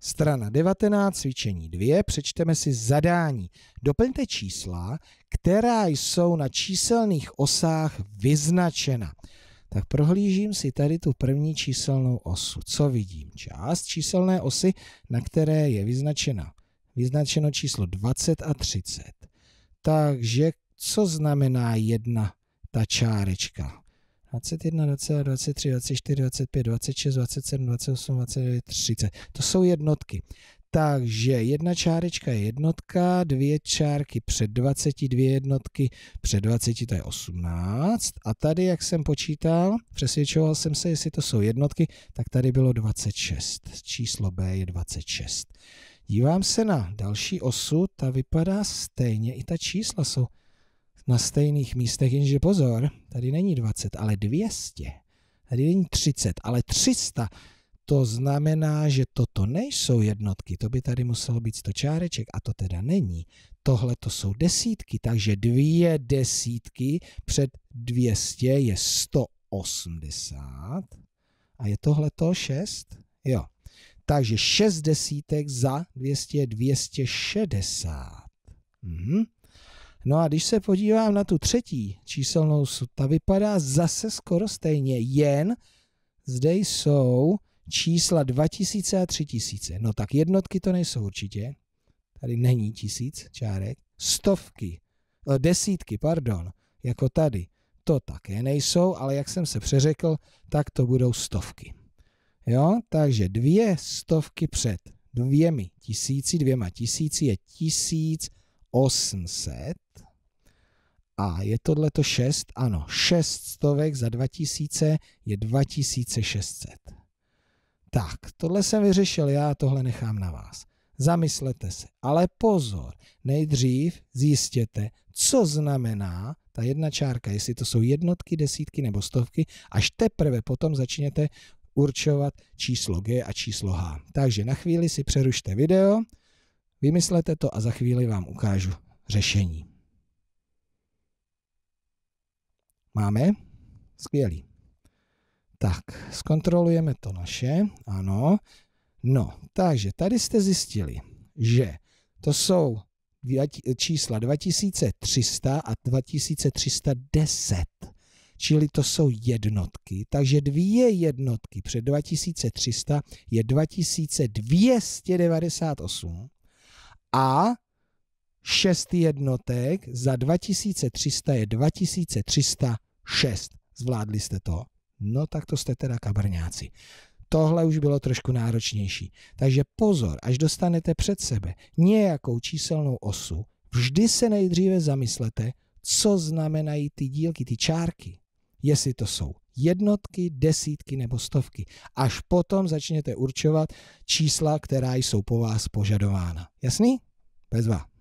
Strana 19, cvičení 2, přečteme si zadání. Doplňte čísla, která jsou na číselných osách vyznačena. Tak prohlížím si tady tu první číselnou osu. Co vidím? Část číselné osy, na které je vyznačena. Vyznačeno číslo 20 a 30. Takže co znamená jedna ta čárečka? 21, 22, 23, 24, 25, 26, 27, 28, 29, 30. To jsou jednotky. Takže jedna čárečka je jednotka, dvě čárky před 20, dvě jednotky před 20, to je 18. A tady, jak jsem počítal, přesvědčoval jsem se, jestli to jsou jednotky, tak tady bylo 26. Číslo B je 26. Dívám se na další osu, ta vypadá stejně, i ta čísla jsou na stejných místech, jenže pozor, tady není 20, ale 200. Tady není 30, ale 300. To znamená, že toto nejsou jednotky, to by tady muselo být 100 čáreček a to teda není. Tohle to jsou desítky, takže dvě desítky před 200 je 180 a je tohle to 6? Jo. Takže 6 desítek za 200 je 260. Mhm. No a když se podívám na tu třetí číselnou ta vypadá zase skoro stejně, jen zde jsou čísla 2000 a 3000. No tak jednotky to nejsou určitě. Tady není tisíc čárek. Stovky, eh, desítky, pardon, jako tady. To také nejsou, ale jak jsem se přeřekl, tak to budou stovky. Jo, takže dvě stovky před dvěmi tisíci, dvěma tisíci je tisíc 800 a je tohle to 6, ano, 6 stovek za 2000 je 2600. Tak, tohle jsem vyřešil já, tohle nechám na vás. Zamyslete se, ale pozor, nejdřív zjistěte, co znamená ta jedna čárka, jestli to jsou jednotky, desítky nebo stovky, až teprve potom začněte určovat číslo G a číslo H. Takže na chvíli si přerušte video, Vymyslete to a za chvíli vám ukážu řešení. Máme? Skvělý. Tak, zkontrolujeme to naše, ano. No, takže tady jste zjistili, že to jsou čísla 2300 a 2310, čili to jsou jednotky, takže dvě jednotky před 2300 je 2298 a 6 jednotek za 2300 je 2306. Zvládli jste to. No tak to jste teda kabrňáci. Tohle už bylo trošku náročnější. Takže pozor, až dostanete před sebe nějakou číselnou osu, vždy se nejdříve zamyslete, co znamenají ty dílky, ty čárky jestli to jsou jednotky, desítky nebo stovky. Až potom začněte určovat čísla, která jsou po vás požadována. Jasný? Bezva.